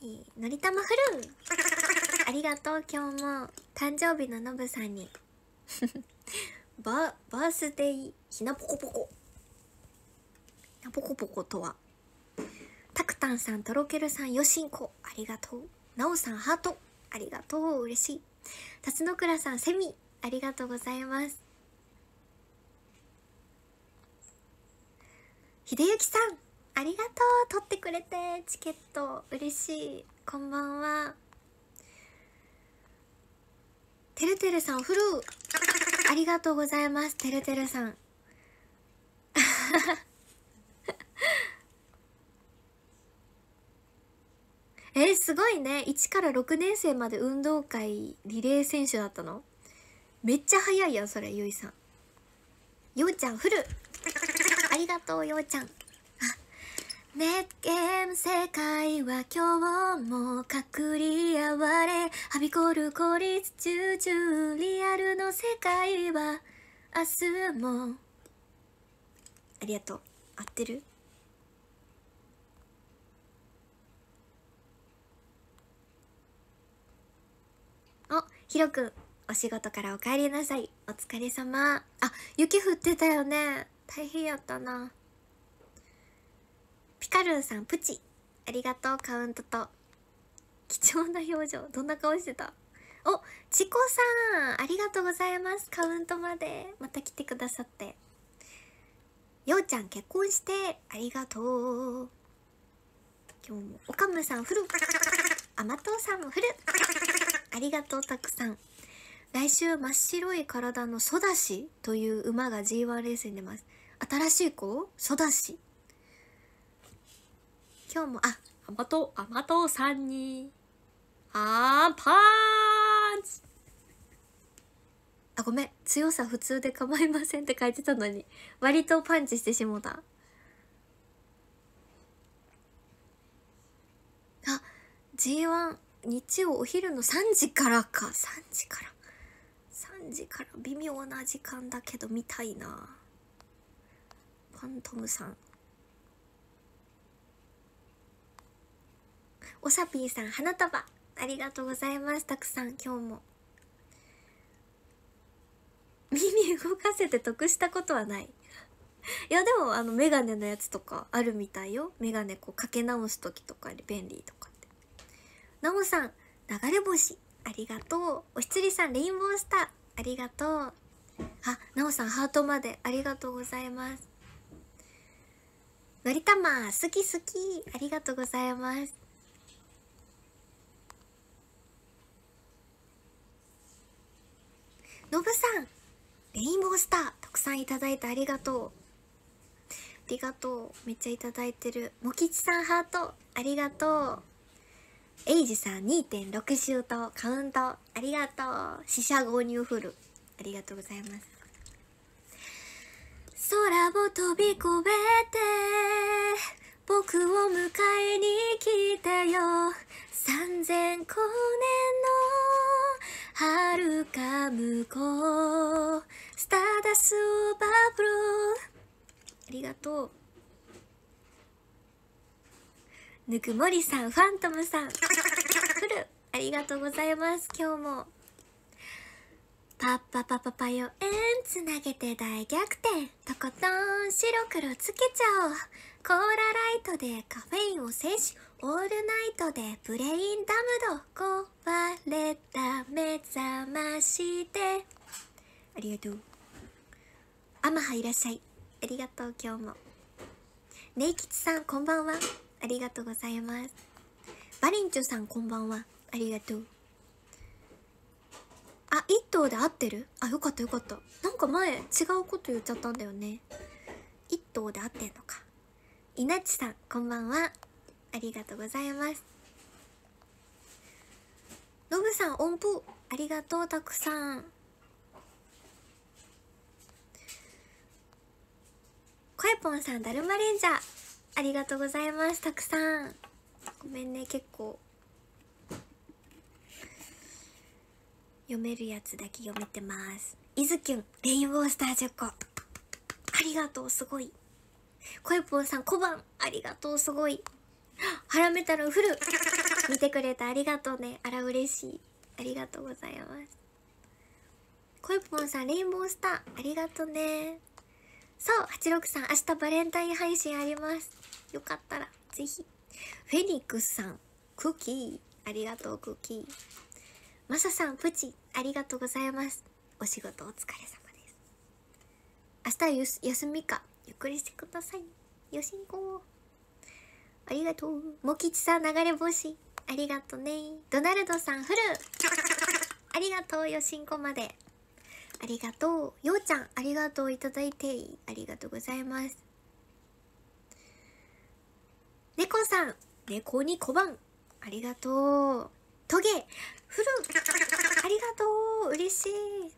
えー、のりたまフルありがとう今日も誕生日のノブさんにバ バースデイひなぽこぽこひなぽこぽことはたくたんさんとろけるさんよしんこありがとうなおさんハートありがとう嬉しいたつのくらさんセミありがとうございますひでゆきさんありがとう取ってくれてチケット嬉しいこんばんはてるてるさんフルありがとうございますてるてるさん えすごいね1から6年生まで運動会リレー選手だったのめっちゃ早いやんそれゆいさんようちゃんフルありがとうようちゃんネッゲーム世界は今日も隔離われはびこる孤立中々リアルの世界は明日もありがとう合ってるおひろくんお仕事からお帰りなさいお疲れ様あ雪降ってたよね大変やったなピカルーさん、プチ。ありがとう、カウントと。貴重な表情。どんな顔してたお、チコさん、ありがとうございます。カウントまで。また来てくださって。ようちゃん、結婚して、ありがとう。今日も、おかむさん、フル。あまとうさんもフル。ありがとう、たくさん。来週、真っ白い体のソダシという馬が G1 レースに出ます。新しい子ソダシ今日も、あ、甘党、甘党さんに、あーパンチあ、ごめん。強さ普通で構いませんって書いてたのに、割とパンチしてしもた。あ、G1、日曜お昼の3時からか。3時から。3時から微妙な時間だけど見たいな。ファントムさんおさぴーさん花束ありがとうございますたくさん今日も 耳動かせて得したことはないいやでもあの眼鏡のやつとかあるみたいよ眼鏡こうかけ直す時とかで便利とかってなおさん流れ星ありがとうおひつりさんレインボースターありがとうあなおさんハートまでありがとうございますのりたま好き好きありがとうございますのぶさんレインボースターたくさんいただいてありがとうありがとうめっちゃいただいてるもきちさんハートありがとうエイジさん2.6シュートカウントありがとう四捨五入フルありがとうございます空を飛び越えて僕を迎えに来たよ三千光年の遥か向こうスターダスオーバーブローありがとうぬくもりさんファントムさんフルありがとうございます今日もパッパパパパよ円つなげて大逆転とことん白黒つけちゃおうコーラライトでカフェインを摂取オールナイトでブレインダムド壊れた目覚ましてありがとうアマハいらっしゃいありがとう今日もネイキチさんこんばんはありがとうございますバリンチュさんこんばんはありがとうあ一頭で合ってるあよかったよかったなんか前違うこと言っちゃったんだよね一頭で合ってんのかいなちさんこんばんはありがとうございますのぶさん音符ありがとうたくさんこえぽんさんだるまレンジャーありがとうございますたくさんごめんね結構読めるやつだけ読めてますいずきゅんレインボースター10個ありがとうすごいこいぽんさん、小判ありがとう、すごい。腹メタルフル見てくれてありがとうね。あら、嬉しい。ありがとうございます。こいぽんさん、レインボースター、ありがとね。そう、86さん、明日バレンタイン配信あります。よかったら、ぜひ。フェニックスさん、クッキー、ありがとう、クッキー。マサさん、プチ、ありがとうございます。お仕事お疲れ様です。明日ゆ休みか。ゆっくりしてくださいよしんこありがとうもきちさん流れ星ありがとねドナルドさんフル ありがとうよしんこまでありがとうようちゃんありがとういただいてありがとうございます猫さん猫に小判ありがとうトゲフルありがとう嬉しい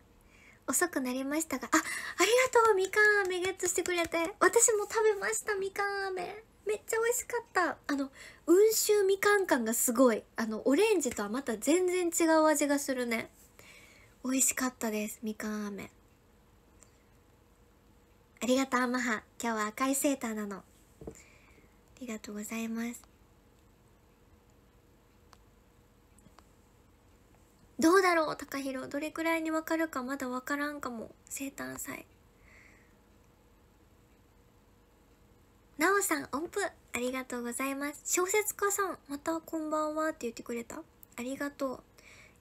遅くなりましたがあありがとうみかん飴ゲットしてくれて私も食べましたみかん飴めっちゃ美味しかったあの温州みかん感がすごいあのオレンジとはまた全然違う味がするね美味しかったですみかん飴ありがとうアマハ今日は赤いセーターなのありがとうございますどうだろう高弘どれくらいにわかるかまだわからんかも生誕祭なおさん音符ありがとうございます小説家さんまたこんばんはって言ってくれたありがとう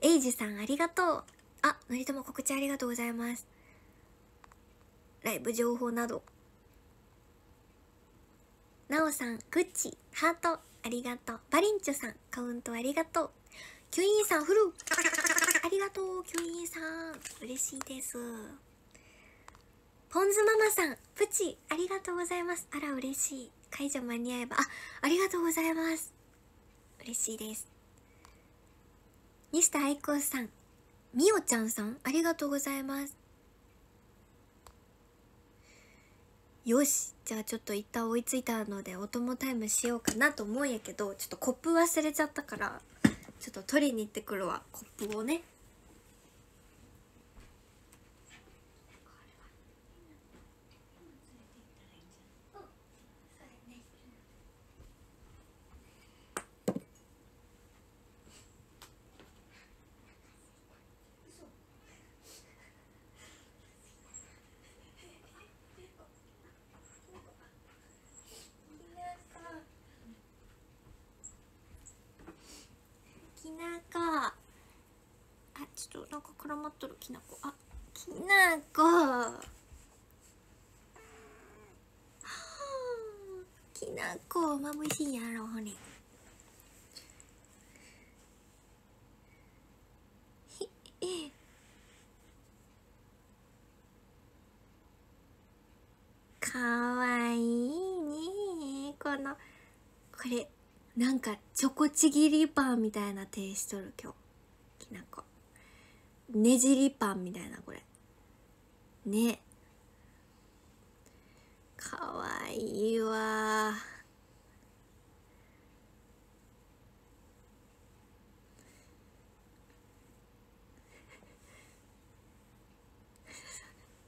エイジさんありがとうあのりとも告知ありがとうございますライブ情報などなおさんグッチハートありがとうバリンチョさんカウントありがとうキュイーンさんフルありがとう、キュインさん。嬉しいです。ポンズママさん、プチ、ありがとうございます。あら、嬉しい。解除間に合えば、あ、ありがとうございます。嬉しいです。西田愛子さん、みおちゃんさん、ありがとうございます。よしじゃあちょっと一旦追いついたのでお供タイムしようかなと思うんやけどちょっとコップ忘れちゃったからちょっと取りに行ってくるわコップをねなこきなこまぶしいやろほれかわいいねこのこれなんかチョコちぎりパンみたいな手しとる今日きなこねじりパンみたいなこれねかわいいわ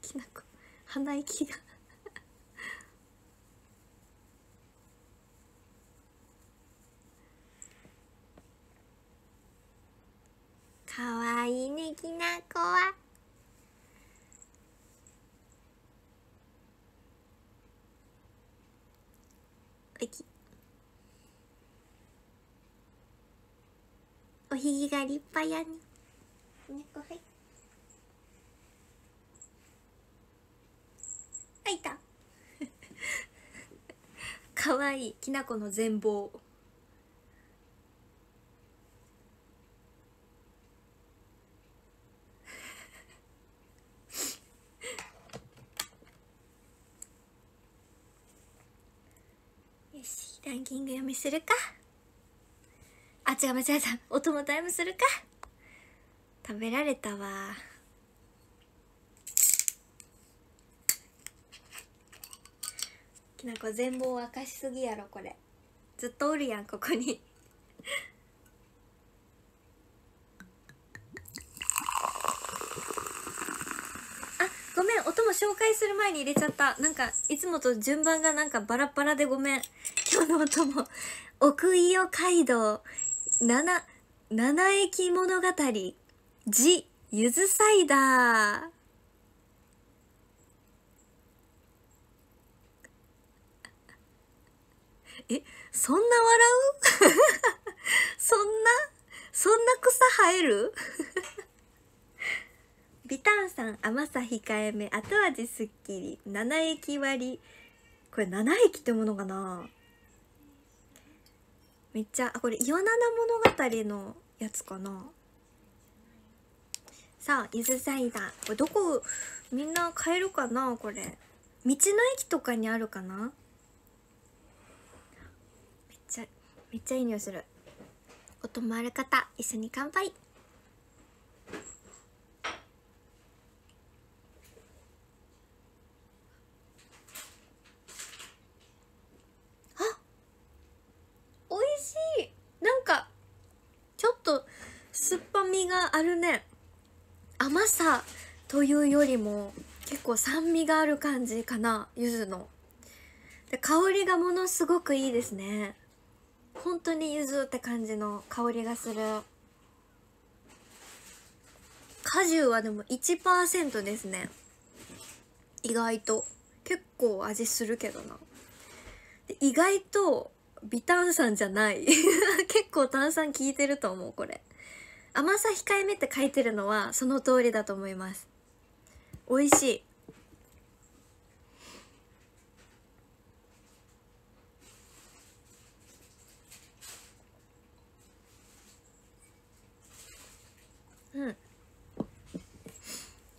きなこ鼻息がひげが立派やね猫はいあいた かわいいきなこの全貌 よしランキング読みするか。違う間違えたお供タイムするか食べられたわきなこ全貌を明かしすぎやろこれずっとおるやんここにごめんお供紹介する前に入れちゃったなんかいつもと順番がなんかバラバラでごめん今日の音も奥伊予街道七、七駅物語、ジ・ゆずサイダー。え、そんな笑う そんなそんな草生える ビタンさん甘さ控えめ後味すっきり七駅割りこれ七駅ってものかなめっちゃあこれ岩オ物語のやつかなさあ伊豆サイダーこれどこみんな買えるかなこれ道の駅とかにあるかなめっちゃめっちゃいい匂いするお泊まる方一緒に乾杯あるね甘さというよりも結構酸味がある感じかな柚子ので香りがものすごくいいですね本当に柚子って感じの香りがする果汁はでも1%ですね意外と結構味するけどな意外と微炭酸じゃない 結構炭酸効いてると思うこれ甘さ控えめって書いてるのはその通りだと思います美味しいうん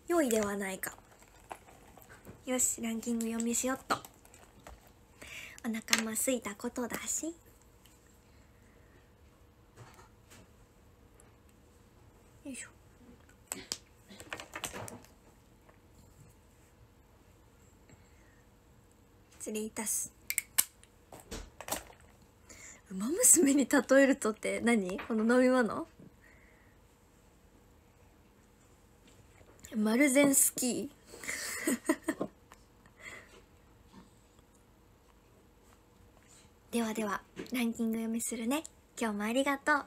良いではないかよしランキング読みしよっとお腹も空いたことだし失礼いたす馬娘に例えるとって何この飲み物丸善スキーではではランキング読みするね今日もありがとう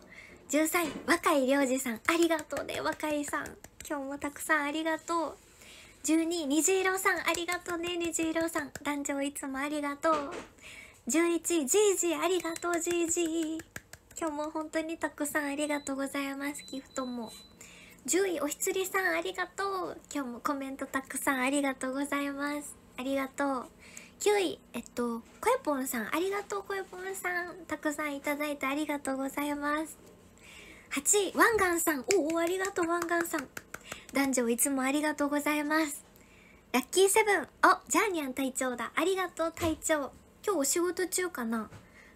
13位若井良二さんありがとうね若井さん今日もたくさんありがとう12虹色さんありがとうね虹色さん男女いつもありがとう11ジージーありがとうジージー今日も本当にたくさんありがとうございますギフトも10位おひつりさんありがとう今日もコメントたくさんありがとうございますありがとう9位えっとこえぽんさんありがとうこえぽんさんたくさんいただいてありがとうございます8位ワンガンさんおおありがとうワンガンさん男女いつもありがとうございますラッキーセブンおジャーニャン隊長だありがとう隊長今日お仕事中かな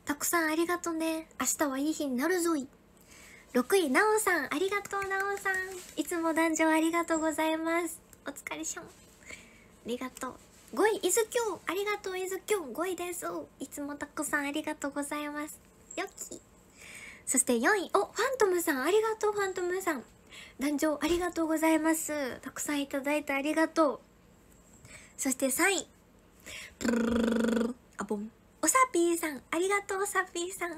たくさんありがとね明日はいい日になるぞい6位なおさんありがとうなおさんいつも男女ありがとうございますお疲れしょんありがとう5位イズキョうありがとうイズキョう5位ですいつもたくさんありがとうございますよきそして4位おファントムさんありがとうファントムさん壇上ありがとうございますたくさんいただいてありがとうそして3位ブルあぼんおさぴーさんありがとうおさぴーさん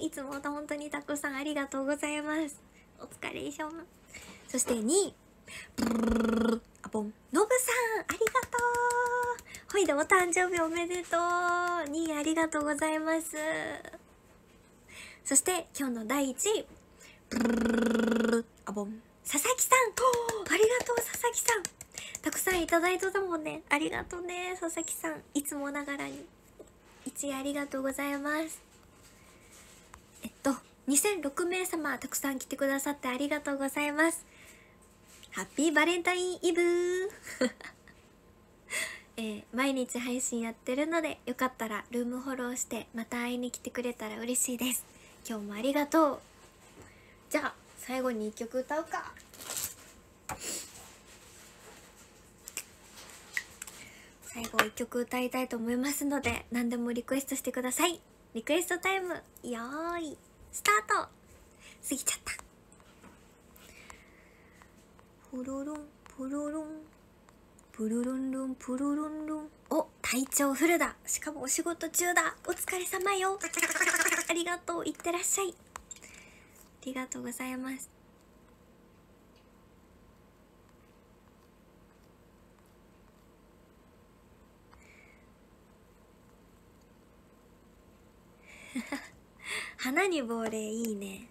いつも本当にたくさんありがとうございますお疲れ様そして2位あぼんのぶさんありがとうほいでお誕生日おめでとう2位ありがとうございますそして今日の第1位あぼん佐々木さんありがとう佐々木さんたくさんいただいてたもんねありがとうね佐々木さんいつもながらに1位ありがとうございますえっと2006名様たくさん来てくださってありがとうございますハッピーバレンタインイブえー、毎日配信やってるのでよかったらルームフォローしてまた会いに来てくれたら嬉しいです今日もありがとうじゃあ最後に1曲歌うか最後一曲歌いたいと思いますので何でもリクエストしてくださいリクエストタイムよーいスタート過ぎちゃったポロロンロロンプロンロンプロンロンお体調フルだしかもお仕事中だお疲れ様よありがとういってらっしゃいありがとうございます花 に亡霊いいね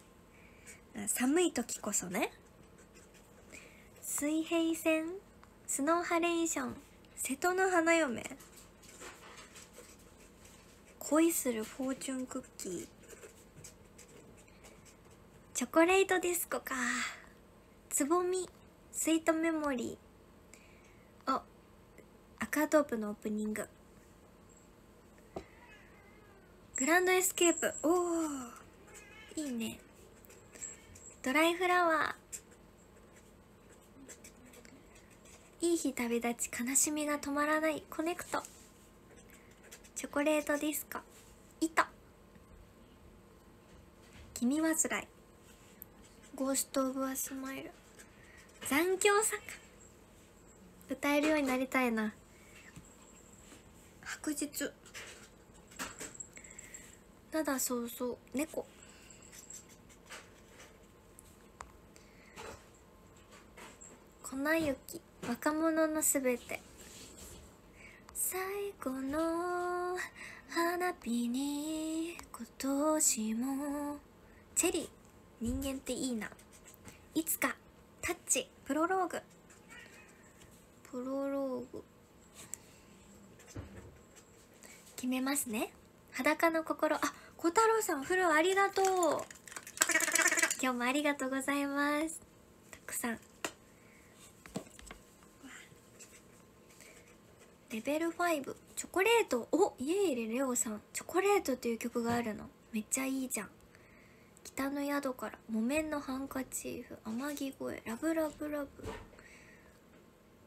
寒い時こそね水平線スノーハレーション瀬戸の花嫁恋するフォーチュンクッキーチョコレートディスコかつぼみスイートメモリーあアクアトープのオープニンググランドエスケープおおいいねドライフラワーいい日旅立ち悲しみが止まらないコネクトチョコレートディスコ糸君はつらいゴースト・オブ・ア・スマイル残響作歌えるようになりたいな白日ただそうそう猫粉雪若者のすべて最後の花火に今年もチェリー人間っていいないつかタッチプロローグプロローグ決めますね裸の心あ小太郎さんフルありがとう今日もありがとうございますたくさんレベル5チョコレートおイエイレレオさんチョコレートっていう曲があるのめっちゃいいじゃん北の宿から木綿のハンカチーフ天城越えラブラブラブ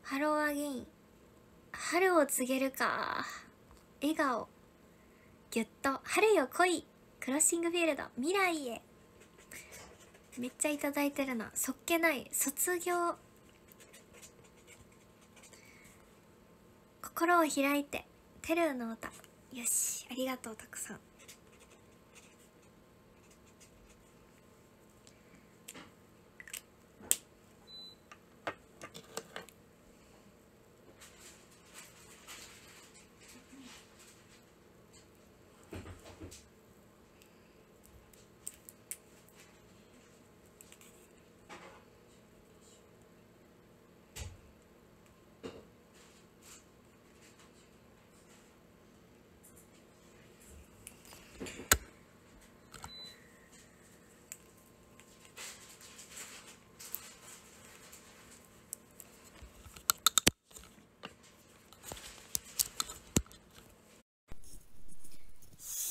ハローアゲイン春を告げるか笑顔ぎゅっと春よ来いクロッシングフィールド未来へめっちゃいただいてるなそっけない卒業心を開いてテルーの歌よしありがとうたくさん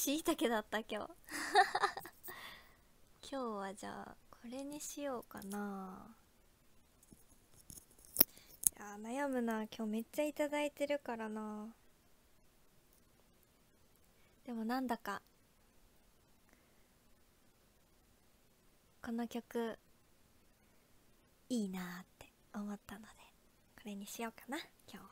しいたけだった今日 今日はじゃあこれにしようかないや悩むな今日めっちゃ頂いいてるからなでもなんだかこの曲いいなって思ったのでこれにしようかな今日は。